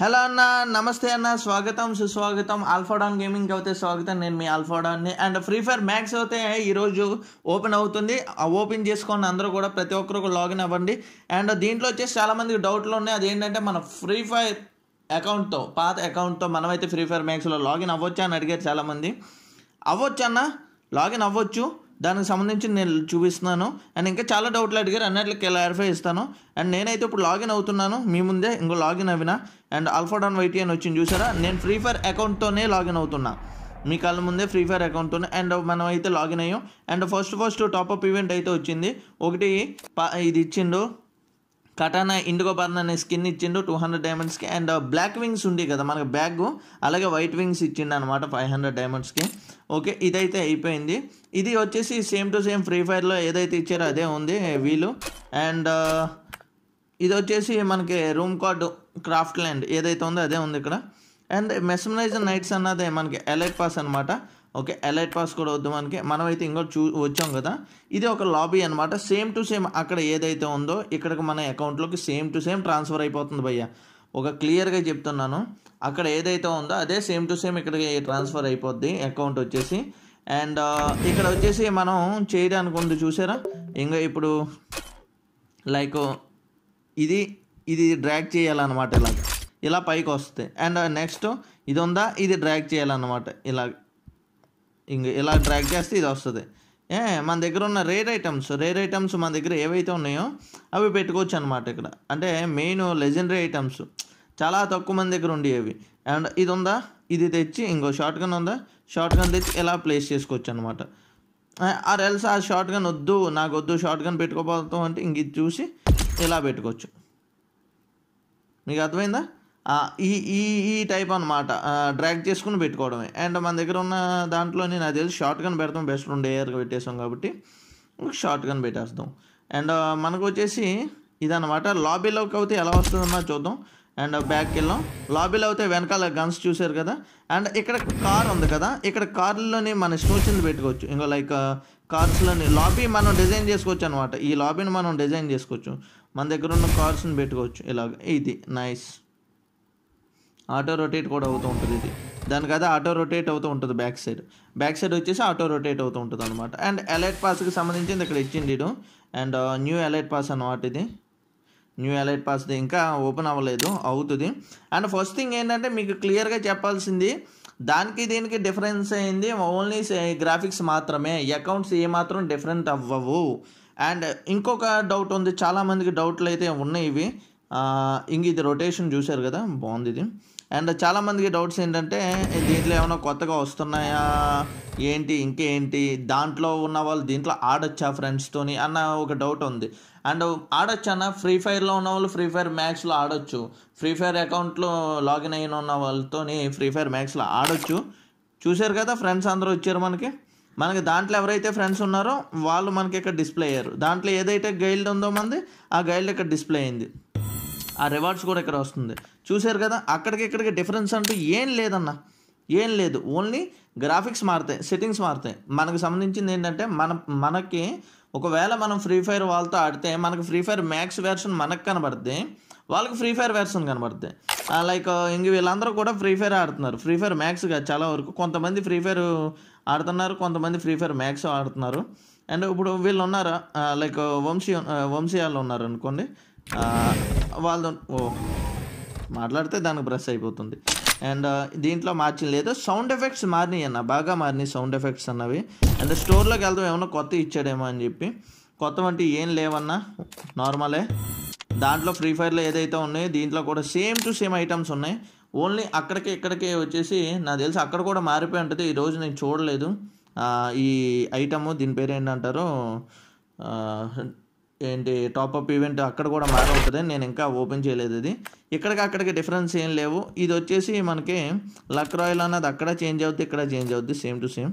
hello అన్న నమస్తే అన్న స్వాగతం సుస్వాగతం ఆల్ఫాడాన్ గేమింగ్కి అయితే స్వాగతం నేను మీ ఆల్ఫాడాన్ని అండ్ ఫ్రీ ఫైర్ మ్యాక్స్ అయితే ఈరోజు ఓపెన్ అవుతుంది ఓపెన్ చేసుకొని అందరూ కూడా ప్రతి ఒక్కరు లాగిన్ అవ్వండి అండ్ దీంట్లో వచ్చేసి చాలామందికి డౌట్లు ఉన్నాయి అదేంటంటే మన ఫ్రీ ఫైర్ అకౌంట్తో పాత అకౌంట్తో మనమైతే ఫ్రీ ఫైర్ మ్యాక్స్లో లాగిన్ అవ్వచ్చు అని అడిగారు చాలామంది అవ్వచ్చు అన్న లాగిన్ అవ్వచ్చు దానికి సంబంధించి నేను చూపిస్తున్నాను అండ్ ఇంకా చాలా డౌట్లు అడిగారు అన్నట్లు క్లారిఫై ఇస్తాను అండ్ నేనైతే ఇప్పుడు లాగిన్ అవుతున్నాను మీ ముందే ఇంకో లాగిన్ అవినా అండ్ డాన్ వైటీ అని వచ్చింది చూసారా నేను ఫ్రీ ఫైర్ అకౌంట్తోనే లాగిన్ అవుతున్నా మీ కళ్ళ ముందే ఫ్రీ ఫైర్ అకౌంట్తోనే అండ్ మనం అయితే లాగిన్ అయ్యాం and first first top up event అయితే వచ్చింది ఒకటి ఇది ఇచ్చిండు కటానా ఇండిగో బర్న్ అనే స్కిన్ ఇచ్చిండు టూ హండ్రెడ్ డైమండ్స్కి అండ్ బ్లాక్ వింగ్స్ ఉంది కదా మనకు బ్యాగ్ అలాగే వైట్ వింగ్స్ ఇచ్చిండు అనమాట ఫైవ్ హండ్రెడ్ డైమండ్స్కి ఓకే ఇదైతే అయిపోయింది ఇది వచ్చేసి సేమ్ టు సేమ్ ఫ్రీ ఫైర్లో ఏదైతే ఇచ్చారో అదే ఉంది వీలు అండ్ ఇది వచ్చేసి మనకి రూమ్ కార్డ్ క్రాఫ్ట్ ల్యాండ్ ఏదైతే ఉందో అదే ఉంది ఇక్కడ అండ్ మెసమరైజ్ నైట్స్ అన్నదే మనకి ఎలైట్ పాస్ అనమాట ఓకే ఎలైట్ పాస్ కూడా వద్దు మనకి మనమైతే ఇంకోటి చూ వచ్చాం కదా ఇది ఒక లాబీ అనమాట సేమ్ టు సేమ్ అక్కడ ఏదైతే ఉందో ఇక్కడికి మన అకౌంట్లోకి సేమ్ టు సేమ్ ట్రాన్స్ఫర్ అయిపోతుంది భయ్య ఒక క్లియర్గా చెప్తున్నాను అక్కడ ఏదైతే ఉందో అదే సేమ్ టు సేమ్ ఇక్కడికి ట్రాన్స్ఫర్ అయిపోద్ది అకౌంట్ వచ్చేసి అండ్ ఇక్కడ వచ్చేసి మనం చేయడానికి ఉంది చూసారా ఇంకా ఇప్పుడు లైక్ ఇది ఇది డ్రాగ్ చేయాలన్నమాట ఇలాగ ఇలా పైకి వస్తాయి అండ్ నెక్స్ట్ ఇది ఉందా ఇది డ్రాగ్ చేయాలన్నమాట ఇలా ఇంక ఇలా డ్రాగ్ చేస్తే ఇది వస్తుంది ఏ మన దగ్గర ఉన్న రేర్ ఐటమ్స్ రేర్ ఐటమ్స్ మన దగ్గర ఏవైతే ఉన్నాయో అవి పెట్టుకోవచ్చు అనమాట ఇక్కడ అంటే మెయిన్ లెజెండరీ ఐటమ్స్ చాలా తక్కువ మంది దగ్గర ఉండేవి అండ్ ఇది ఉందా ఇది తెచ్చి ఇంకో షార్ట్ గన్ ఉందా షార్ట్ గన్ తెచ్చి ఇలా ప్లేస్ చేసుకోవచ్చు అనమాట ఆ రెల్స్ ఆ షార్ట్ గన్ వద్దు నాకు వద్దు షార్ట్ గన్ పెట్టుకోబోతాం అంటే ఇంక ఇది చూసి ఇలా పెట్టుకోవచ్చు మీకు అర్థమైందా ఈ ఈ ఈ టైప్ అనమాట డ్రాగ్ చేసుకుని పెట్టుకోవడమే అండ్ మన దగ్గర ఉన్న దాంట్లో నాకు తెలిసి షార్ట్ గన్ పెడతాం బెస్ట్ రెండు ఏయర్గా పెట్టేసాం కాబట్టి షార్ట్ గన్ పెట్టేస్తాం అండ్ మనకు వచ్చేసి ఇదనమాట లాబీలోకి అయితే ఎలా వస్తుందన్నా చూద్దాం అండ్ బ్యాక్కి వెళ్ళాం లాబీలో అయితే వెనకాల గన్స్ చూసారు కదా అండ్ ఇక్కడ కార్ ఉంది కదా ఇక్కడ కార్లోనే మన ఇష్టం వచ్చింది పెట్టుకోవచ్చు ఇంకా లైక్ కార్స్లని లాబీ మనం డిజైన్ చేసుకోవచ్చు అనమాట ఈ లాబీని మనం డిజైన్ చేసుకోవచ్చు మన దగ్గర ఉన్న కార్స్ని పెట్టుకోవచ్చు ఇలాగ ఇది నైస్ ఆటో రొటేట్ కూడా అవుతూ ఉంటుంది ఇది దాని కదా ఆటో రొటేట్ అవుతూ ఉంటుంది బ్యాక్ సైడ్ బ్యాక్ సైడ్ వచ్చేసి ఆటో రొటేట్ అవుతూ ఉంటుంది అనమాట అండ్ ఎలైట్ పాస్కి సంబంధించింది ఇక్కడ ఇచ్చింది అండ్ న్యూ ఎలైట్ పాస్ అనమాట ఇది న్యూ ఎలైట్ పాస్ది ఇంకా ఓపెన్ అవ్వలేదు అవుతుంది అండ్ ఫస్ట్ థింగ్ ఏంటంటే మీకు క్లియర్గా చెప్పాల్సింది దానికి దీనికి డిఫరెన్స్ అయింది ఓన్లీ గ్రాఫిక్స్ మాత్రమే అకౌంట్స్ ఏమాత్రం డిఫరెంట్ అవ్వవు అండ్ ఇంకొక డౌట్ ఉంది చాలామందికి డౌట్లు అయితే ఉన్నాయి ఇవి ఇంక ఇది రొటేషన్ చూశారు కదా బాగుంది ఇది అండ్ చాలామందికి డౌట్స్ ఏంటంటే దీంట్లో ఏమైనా కొత్తగా వస్తున్నాయా ఏంటి ఇంకేంటి దాంట్లో ఉన్న వాళ్ళు దీంట్లో ఆడొచ్చా ఫ్రెండ్స్తోని అన్న ఒక డౌట్ ఉంది అండ్ ఆడొచ్చు అన్న ఫ్రీ ఫైర్లో ఉన్న వాళ్ళు ఫ్రీ ఫైర్ మ్యాక్స్లో ఆడొచ్చు ఫ్రీ ఫైర్ అకౌంట్లో లాగిన్ అయిన ఉన్న వాళ్ళతోని ఫ్రీ ఫైర్ మ్యాక్స్లో ఆడొచ్చు చూశారు కదా ఫ్రెండ్స్ అందరూ వచ్చారు మనకి మనకి దాంట్లో ఎవరైతే ఫ్రెండ్స్ ఉన్నారో వాళ్ళు మనకి ఇక్కడ డిస్ప్లే అయ్యారు దాంట్లో ఏదైతే గైల్డ్ ఉందో మంది ఆ గైల్డ్ ఇక్కడ డిస్ప్లే అయింది ఆ రివార్డ్స్ కూడా ఇక్కడ వస్తుంది చూశారు కదా అక్కడికి ఇక్కడికి డిఫరెన్స్ అంటూ ఏం లేదన్న ఏం లేదు ఓన్లీ గ్రాఫిక్స్ మారుతాయి సెట్టింగ్స్ మారుతాయి మనకు సంబంధించింది ఏంటంటే మన మనకి ఒకవేళ మనం ఫ్రీ ఫైర్ వాళ్ళతో ఆడితే మనకు ఫ్రీ ఫైర్ మ్యాక్స్ వెర్షన్ మనకు కనబడుద్ది వాళ్ళకి ఫ్రీ ఫైర్ వెర్షన్ కనబడుద్ది లైక్ ఇంక వీళ్ళందరూ కూడా ఫ్రీ ఫైర్ ఆడుతున్నారు ఫ్రీ ఫైర్ మ్యాక్స్గా చాలా వరకు కొంతమంది ఫ్రీ ఫైర్ ఆడుతున్నారు కొంతమంది ఫ్రీ ఫైర్ మ్యాక్స్ ఆడుతున్నారు అండ్ ఇప్పుడు వీళ్ళు ఉన్నారు లైక్ వంశీ వంశీ వాళ్ళు ఉన్నారు అనుకోండి వాళ్ళు ఓ మాట్లాడితే దానికి బ్రష్ అయిపోతుంది అండ్ దీంట్లో మార్చిన లేదు సౌండ్ ఎఫెక్ట్స్ మారినాయి అన్న బాగా మారినాయి సౌండ్ ఎఫెక్ట్స్ అన్నవి అండ్ స్టోర్లోకి వెళ్దాం ఏమన్నా కొత్త ఇచ్చాడేమో అని చెప్పి కొత్త వంటి ఏం లేవన్నా నార్మలే దాంట్లో ఫ్రీ ఫైర్లో ఏదైతే ఉన్నాయో దీంట్లో కూడా సేమ్ టు సేమ్ ఐటమ్స్ ఉన్నాయి ఓన్లీ అక్కడికి ఇక్కడికి వచ్చేసి నాకు తెలిసి అక్కడ కూడా మారిపోయి ఉంటుంది ఈరోజు నేను చూడలేదు ఈ ఐటమ్ దీని పేరు ఏంటంటారు ఏంటి టాప్అప్ ఈవెంట్ అక్కడ కూడా మ్యాడ్ అవుతుంది నేను ఇంకా ఓపెన్ చేయలేదు ఇది ఇక్కడికి అక్కడికి డిఫరెన్స్ ఏం లేవు ఇది వచ్చేసి మనకి లక్ రాయల్ అన్నది అక్కడ చేంజ్ అవుద్ది ఇక్కడ చేంజ్ అవుద్ది సేమ్ టు సేమ్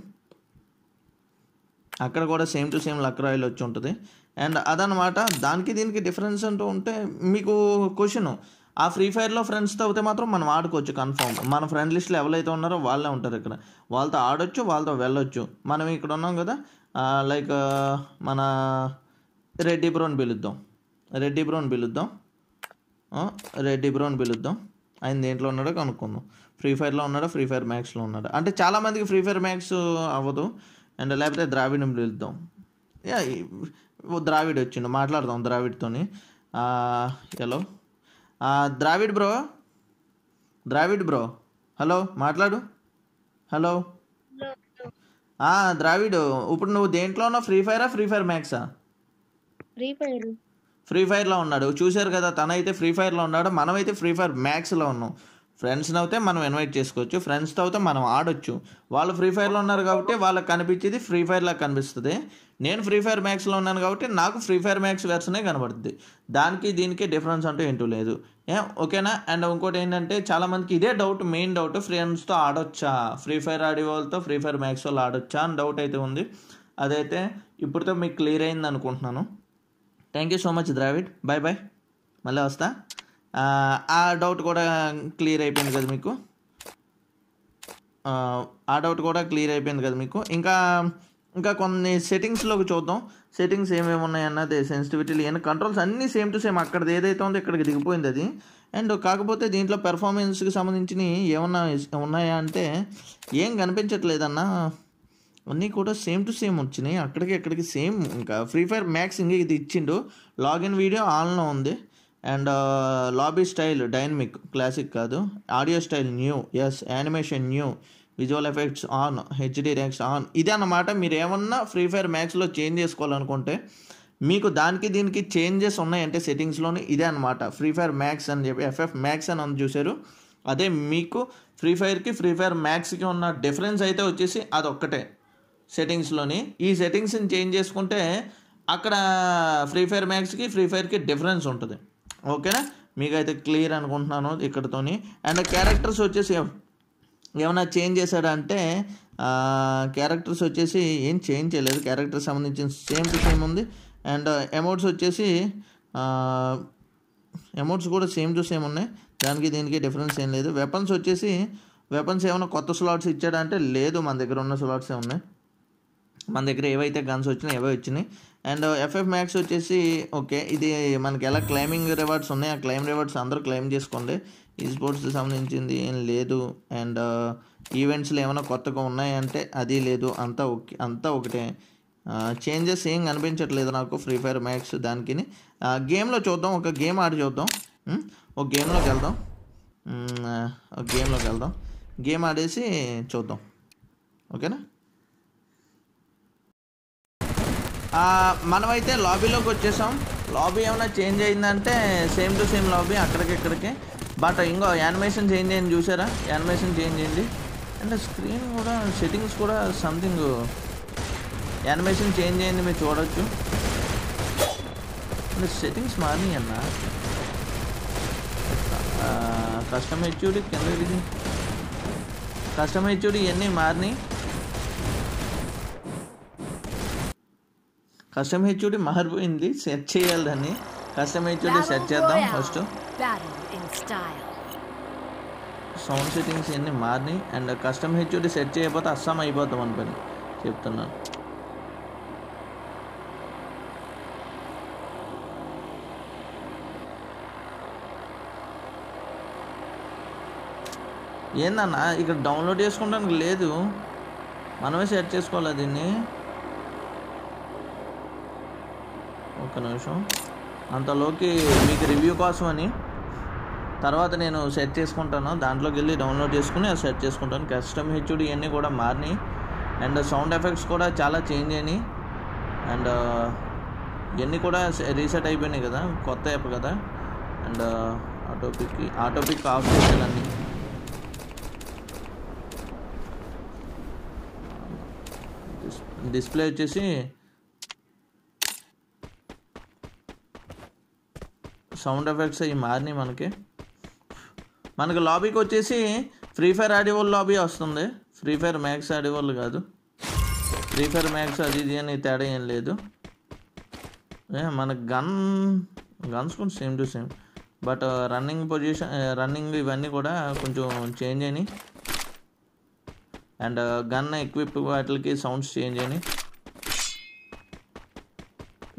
అక్కడ కూడా same to same luck royale వచ్చి ఉంటుంది అండ్ అదనమాట దానికి దీనికి డిఫరెన్స్ అంటూ ఉంటే మీకు క్వశ్చన్ ఆ ఫ్రీ ఫైర్లో ఫ్రెండ్స్తో అయితే మాత్రం మనం ఆడుకోవచ్చు కన్ఫామ్ మన ఫ్రెండ్ లిస్ట్లో ఎవరైతే ఉన్నారో వాళ్ళే ఉంటారు ఇక్కడ వాళ్ళతో ఆడొచ్చు వాళ్ళతో వెళ్ళొచ్చు మనం ఇక్కడ ఉన్నాం కదా లైక్ మన రెడ్డి బ్రోన్ పిలుద్దాం రెడ్డి బ్రోన్ పిలుద్దాం రెడ్డి బ్రోన్ పిలుద్దాం ఆయన దేంట్లో ఉన్నాడో కనుక్కుందాం ఫ్రీ ఫైర్లో ఉన్నాడా ఫ్రీ ఫైర్ మ్యాక్స్లో ఉన్నాడా అంటే చాలామందికి ఫ్రీ ఫైర్ మ్యాక్స్ అవ్వదు అండ్ లేకపోతే ద్రావిడం పిలుద్దాం ద్రావిడ్ వచ్చిండు మాట్లాడదాం ద్రావిడ్తోని hello Dravid bro Dravid bro hello మాట్లాడు హలో ద్రావిడ్ ఇప్పుడు నువ్వు దేంట్లో ఉన్నావు ఫ్రీ ఫైరా ఫ్రీ ఫైర్ మ్యాక్సా ఫ్రీ ఫైర్ ఫ్రీ ఫైర్లో ఉన్నాడు చూశారు కదా తనైతే ఫ్రీ ఫైర్లో ఉన్నాడు మనమైతే ఫ్రీ ఫైర్ లో ఉన్నాం ఫ్రెండ్స్ని అయితే మనం ఇన్వైట్ చేసుకోవచ్చు ఫ్రెండ్స్తో అయితే మనం ఆడొచ్చు వాళ్ళు ఫ్రీ ఫైర్లో ఉన్నారు కాబట్టి వాళ్ళకి కనిపించేది ఫ్రీ ఫైర్లా కనిపిస్తుంది నేను ఫ్రీ ఫైర్ మ్యాక్స్లో ఉన్నాను కాబట్టి నాకు ఫ్రీ ఫైర్ మ్యాక్స్ వెర్షనే కనబడుతుంది దానికి దీనికి డిఫరెన్స్ అంటూ ఏంటూ లేదు ఏ ఓకేనా అండ్ ఇంకోటి ఏంటంటే చాలామందికి ఇదే డౌట్ మెయిన్ డౌట్ ఫ్రెండ్స్తో ఆడొచ్చా ఫ్రీ ఫైర్ ఆడే వాళ్ళతో ఫ్రీ ఫైర్ మ్యాక్స్ వాళ్ళు ఆడొచ్చా అని డౌట్ అయితే ఉంది అదైతే ఇప్పుడుతో మీకు క్లియర్ అయింది అనుకుంటున్నాను thank you so much Dravid bye bye మళ్ళీ వస్తా ఆ డౌట్ కూడా క్లియర్ అయిపోయింది కదా మీకు ఆ డౌట్ కూడా క్లియర్ అయిపోయింది కదా మీకు ఇంకా ఇంకా కొన్ని సెట్టింగ్స్లోకి చూద్దాం సెట్టింగ్స్ ఏమేమి ఉన్నాయన్నది సెన్సిటివిటీ లేని కంట్రోల్స్ అన్నీ సేమ్ టు సేమ్ అక్కడ ఏదైతే ఉందో ఇక్కడికి దిగిపోయింది అది అండ్ కాకపోతే దీంట్లో పెర్ఫార్మెన్స్కి సంబంధించినవి ఏమన్నా ఉన్నాయా అంటే ఏం కనిపించట్లేదన్నా అన్నీ కూడా సేమ్ టు సేమ్ వచ్చినాయి అక్కడికి ఎక్కడికి సేమ్ ఇంకా ఫ్రీ ఫైర్ మ్యాక్స్ ఇంకా ఇది ఇచ్చిండు లాగిన్ వీడియో ఆన్లో ఉంది and lobby style dynamic classic కాదు audio style new S animation new visual effects on HD racks on ఇదే అన్నమాట మీరు ఏమన్నా ఫ్రీ ఫైర్ మ్యాక్స్లో చేంజ్ చేసుకోవాలనుకుంటే మీకు దానికి దీనికి చేంజెస్ ఉన్నాయంటే సెట్టింగ్స్లోని ఇదే అనమాట ఫ్రీ ఫైర్ మ్యాక్స్ అని చెప్పి ఎఫ్ఎఫ్ మ్యాక్స్ అని అని చూశారు అదే మీకు ఫ్రీ ఫైర్కి ఫ్రీ ఫైర్ మ్యాక్స్కి ఉన్న డిఫరెన్స్ అయితే వచ్చేసి అదొక్కటే సెట్టింగ్స్లోని ఈ సెట్టింగ్స్ని చేంజ్ చేసుకుంటే అక్కడ ఫ్రీ ఫైర్ మ్యాక్స్కి ఫ్రీ ఫైర్కి డిఫరెన్స్ ఉంటుంది ఓకేనా మీకైతే క్లియర్ అనుకుంటున్నాను ఇక్కడతోని అండ్ క్యారెక్టర్స్ వచ్చేసి ఏమైనా చేంజ్ చేశాడా అంటే క్యారెక్టర్స్ వచ్చేసి ఏం చేంజ్ చేయలేదు క్యారెక్టర్ సంబంధించిన సేమ్ టు సేమ్ ఉంది అండ్ అమౌంట్స్ వచ్చేసి అమౌంట్స్ కూడా సేమ్ టు సేమ్ ఉన్నాయి దానికి దీనికి డిఫరెన్స్ ఏం లేదు వెపన్స్ వచ్చేసి వెపన్స్ ఏమైనా కొత్త స్లాట్స్ ఇచ్చాడంటే లేదు మన దగ్గర ఉన్న స్లాట్సే ఉన్నాయి మన దగ్గర ఏవైతే గన్స్ వచ్చినాయి ఏవై వచ్చినాయి అండ్ ఎఫ్ఎఫ్ మ్యాక్స్ వచ్చేసి ఓకే ఇది మనకి ఎలా క్లైమింగ్ రివార్డ్స్ ఉన్నాయి ఆ క్లైమ్ రివార్డ్స్ అందరూ క్లైమ్ చేసుకోండి ఈ స్పోర్ట్స్కి సంబంధించింది ఏం లేదు అండ్ ఈవెంట్స్లో ఏమైనా కొత్తగా ఉన్నాయంటే అది లేదు అంతా ఓకే అంతా ఒకటే చేంజెస్ ఏం కనిపించట్లేదు నాకు ఫ్రీ ఫైర్ మ్యాక్స్ దానికి గేమ్లో చూద్దాం ఒక గేమ్ ఆడి చూద్దాం ఒక గేమ్లోకి వెళ్దాం ఒక గేమ్లోకి వెళ్దాం గేమ్ ఆడేసి చూద్దాం ఓకేనా మనమైతే లాబీలోకి వచ్చేసాం లాబీ ఏమైనా చేంజ్ అయిందంటే సేమ్ టు సేమ్ లాబీ అక్కడికి ఇక్కడికి బట్ ఇంకో యానిమేషన్ చేంజ్ అయింది చూసారా యానిమేషన్ చేంజ్ అయింది అంటే స్క్రీన్ కూడా సెట్టింగ్స్ కూడా సంథింగ్ యానిమేషన్ చేంజ్ అయింది మీరు చూడొచ్చు అంటే సెట్టింగ్స్ మారినాయి అన్న కస్టమర్ హెచ్చుడి కింద కస్టమర్ హెచ్చుడి ఇవన్నీ మారినాయి కస్టమ్ హెచ్యూడి మారిపోయింది సెట్ దాన్ని కస్టమ్ హెచ్యూడి సెట్ చేద్దాం ఫస్ట్ సౌండ్ సెట్టింగ్స్ అన్నీ మారినాయి అండ్ కస్టమ్ హెచ్ఓడి సెట్ చేయకపోతే అస్సాం అయిపోతాం అనుకుని చెప్తున్నాను ఏందన్నా ఇక్కడ డౌన్లోడ్ చేసుకోవడానికి లేదు మనమే సెట్ చేసుకోవాలా దీన్ని ఒక నిమిషం అంతలోకి మీకు రివ్యూ కోసం అని తర్వాత నేను సెట్ చేసుకుంటాను దాంట్లోకి వెళ్ళి డౌన్లోడ్ చేసుకుని అది సెట్ చేసుకుంటాను కస్టమ్ హెచ్డి ఇవన్నీ కూడా మారినాయి అండ్ సౌండ్ ఎఫెక్ట్స్ కూడా చాలా చేంజ్ అయినాయి అండ్ ఇవన్నీ కూడా రీసెట్ అయిపోయినాయి కదా కొత్త యాప్ కదా అండ్ ఆటోపిక్కి ఆటోపిక్ ఆఫ్ చేశాను డిస్ప్లే వచ్చేసి సౌండ్ ఎఫెక్ట్స్ ఈ మారినాయి మనకి మనకి లాబీకి వచ్చేసి ఫ్రీ ఫైర్ ఆడివోల్ లాబీ వస్తుంది ఫ్రీ ఫైర్ మ్యాక్స్ ఆడివోల్ కాదు ఫ్రీ ఫైర్ మ్యాక్స్ అది ఇది అని తేడా ఏం లేదు మన గన్ గన్స్ కూడా same to same but running position running ఇవన్నీ కూడా కొంచెం చేంజ్ అయినాయి అండ్ గన్ ఎక్విప్ వాటికి సౌండ్స్ చేంజ్ అయినాయి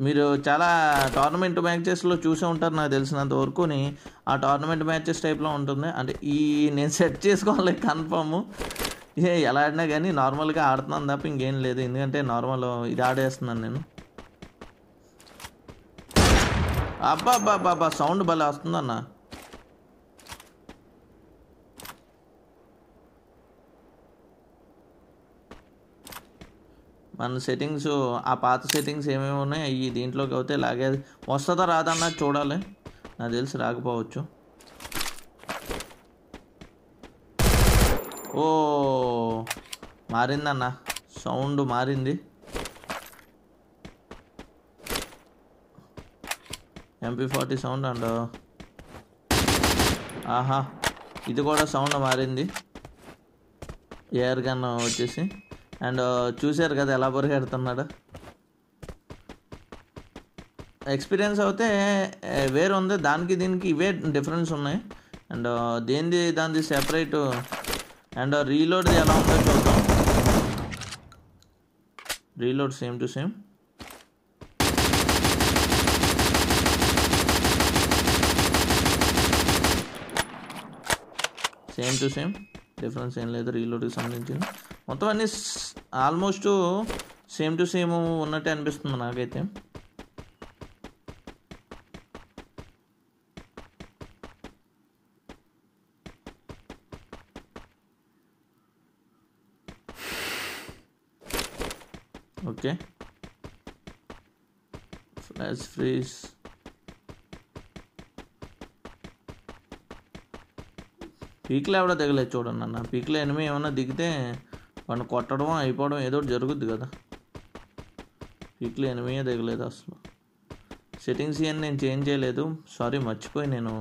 మీరు చాలా టోర్నమెంట్ మ్యాచెస్లో చూసే ఉంటారు నాకు తెలిసినంత వరకుని ఆ టోర్నమెంట్ మ్యాచెస్ టైప్లో ఉంటుంది అంటే ఈ నేను సెట్ చేసుకోవాలి కన్ఫర్మ్ ఏ ఎలా ఆడినా కానీ నార్మల్గా ఆడుతున్నాను తప్ప ఇంకేం లేదు ఎందుకంటే నార్మల్ ఇది ఆడేస్తున్నాను నేను అబ్బా అబ్బా అబ్బా సౌండ్ భలే వస్తుందన్నా మన సెట్టింగ్స్ ఆ పాత సెట్టింగ్స్ ఏమేమి ఉన్నాయి అవి దీంట్లోకి అయితే లాగే వస్తుందా రాదన్నా చూడాలి నాకు తెలిసి రాకపోవచ్చు ఓ మారిందన్న సౌండ్ మారింది ఎంపీ ఫార్టీ సౌండ్ అండ్ ఆహా ఇది కూడా సౌండ్ మారింది ఎయిర్ గన్ వచ్చేసి అండ్ చూశారు కదా ఎలా పరిగెడుతున్నాడు ఎక్స్పీరియన్స్ అయితే వేరు ఉంది దానికి దీనికి ఇవే డిఫరెన్స్ ఉన్నాయి అండ్ దేనిది దానిది సెపరేట్ అండ్ రీలోడ్ ఎలా ఉందో చూద్దాం reload same to same same to same difference ఏం లేదు రీలోడ్కి సంబంధించింది అంతవన్నీ ఆల్మోస్ట్ సేమ్ టు సేమ్ ఉన్నట్టు అనిపిస్తుంది నాకైతే okay slash freeze peek line కూడా dekh le chhod na na peak le enemy emanna dikhte వాడిని కొట్టడం అయిపోవడం ఏదో జరుగుద్ది కదా ఇట్లా ఎనిమియే దిగలేదు అసలు సెట్టింగ్స్ ఇవన్నీ నేను చేంజ్ చేయలేదు సారీ మర్చిపోయి నేను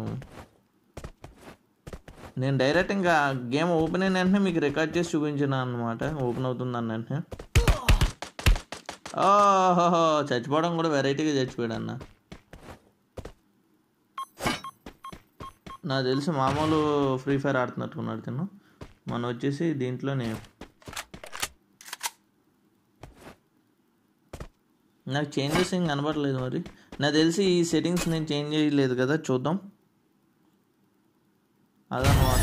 నేను డైరెక్ట్ ఇంకా గేమ్ ఓపెన్ అయిన వెంటనే మీకు రికార్డ్ చేసి చూపించిన అనమాట ఓపెన్ అవుతుంది అన్న వెంటనే ఓహో చచ్చిపోవడం కూడా వెరైటీగా చచ్చిపోయాడు అన్న నాకు తెలిసి మామూలు ఫ్రీ ఫైర్ ఆడుతున్నట్టుకున్నాడు తిను మనం వచ్చేసి దీంట్లోనే నాకు చేంజెస్ ఏం కనబడలేదు మరి నాకు తెలిసి ఈ సెట్టింగ్స్ నేను చేంజ్ చేయలేదు కదా చూద్దాం అదనమాట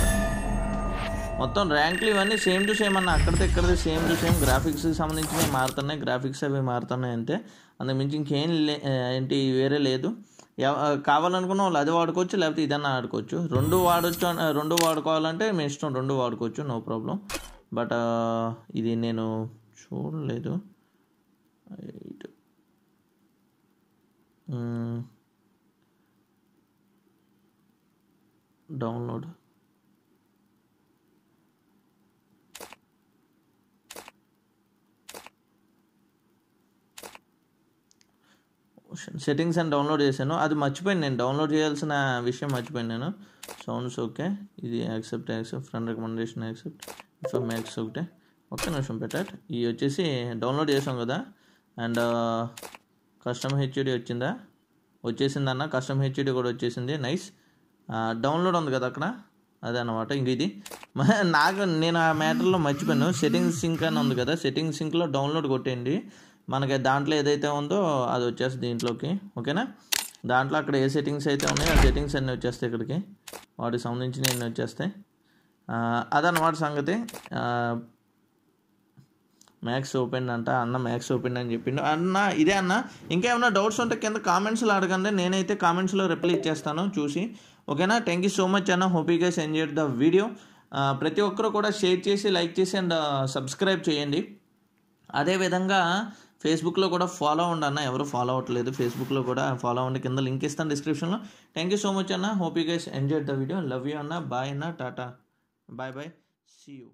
మొత్తం ర్యాంకులు ఇవన్నీ సేమ్ టు సేమ్ అన్న అక్కడితే ఇక్కడితే సేమ్ టు సేమ్ గ్రాఫిక్స్కి సంబంధించినవి మారుతున్నాయి గ్రాఫిక్స్ అవి మారుతున్నాయి అంతే అంతకుమించి ఇంకేం లే ఏంటి వేరే లేదు కావాలనుకున్న వాళ్ళు అది వాడుకోవచ్చు లేకపోతే ఇదన్నా ఆడుకోవచ్చు రెండు వాడచ్చు రెండు వాడుకోవాలంటే మీ ఇష్టం రెండు వాడుకోవచ్చు నో ప్రాబ్లం బట్ ఇది నేను చూడలేదు డౌన్లోడ్ సెట్టింగ్స్ అని డౌన్లోడ్ చేశాను అది మర్చిపోయింది నేను డౌన్లోడ్ చేయాల్సిన విషయం మర్చిపోయింది నేను సౌండ్స్ ఓకే ఇది accept accept friend recommendation accept inform Max ఒకటే ఒక్క నిమిషం పెట్టాట్ ఇవి వచ్చేసి డౌన్లోడ్ చేసాం కదా అండ్ కస్టమ్ హెచ్ఓడి వచ్చిందా వచ్చేసిందన్న కస్టమ్ హెచ్ఓడి కూడా వచ్చేసింది నైస్ డౌన్లోడ్ ఉంది కదా అక్కడ అదే అనమాట ఇంక ఇది నాకు నేను ఆ మ్యాటర్లో మర్చిపోయాను సెట్టింగ్ సింక్ అని ఉంది కదా సెట్టింగ్ సింక్లో డౌన్లోడ్ కొట్టేయండి మనకి దాంట్లో ఏదైతే ఉందో అది వచ్చేస్తుంది దీంట్లోకి ఓకేనా దాంట్లో అక్కడ ఏ సెట్టింగ్స్ అయితే ఉన్నాయో ఆ సెట్టింగ్స్ అన్నీ వచ్చేస్తాయి ఇక్కడికి వాటికి సంబంధించిన అన్నీ వచ్చేస్తాయి అదన్నమాట సంగతి మ్యాథ్స్ ఓపెన్ అంట అన్న మ్యాథ్స్ ఓపెన్ అని చెప్పిండు అన్న ఇదే అన్న ఇంకేమైనా డౌట్స్ ఉంటే కింద కామెంట్స్లో అడగండి నేనైతే కామెంట్స్లో రిప్లై ఇచ్చేస్తాను చూసి ఓకేనా థ్యాంక్ యూ సో మచ్ అన్న hope you guys enjoy the video ప్రతి ఒక్కరు కూడా షేర్ చేసి లైక్ చేసి అండ్ సబ్స్క్రైబ్ చేయండి అదేవిధంగా ఫేస్బుక్లో కూడా ఫాలో అవ్వండి అన్న ఎవరు ఫాలో అవ్వట్లేదు ఫేస్బుక్లో కూడా ఫాలో అవ్వండి కింద లింక్ ఇస్తాను డిస్క్రిప్షన్లో థ్యాంక్ యూ సో మచ్ అన్న hope you guys enjoy the video love you అన్న బాయ్ అన్న tata bye bye see you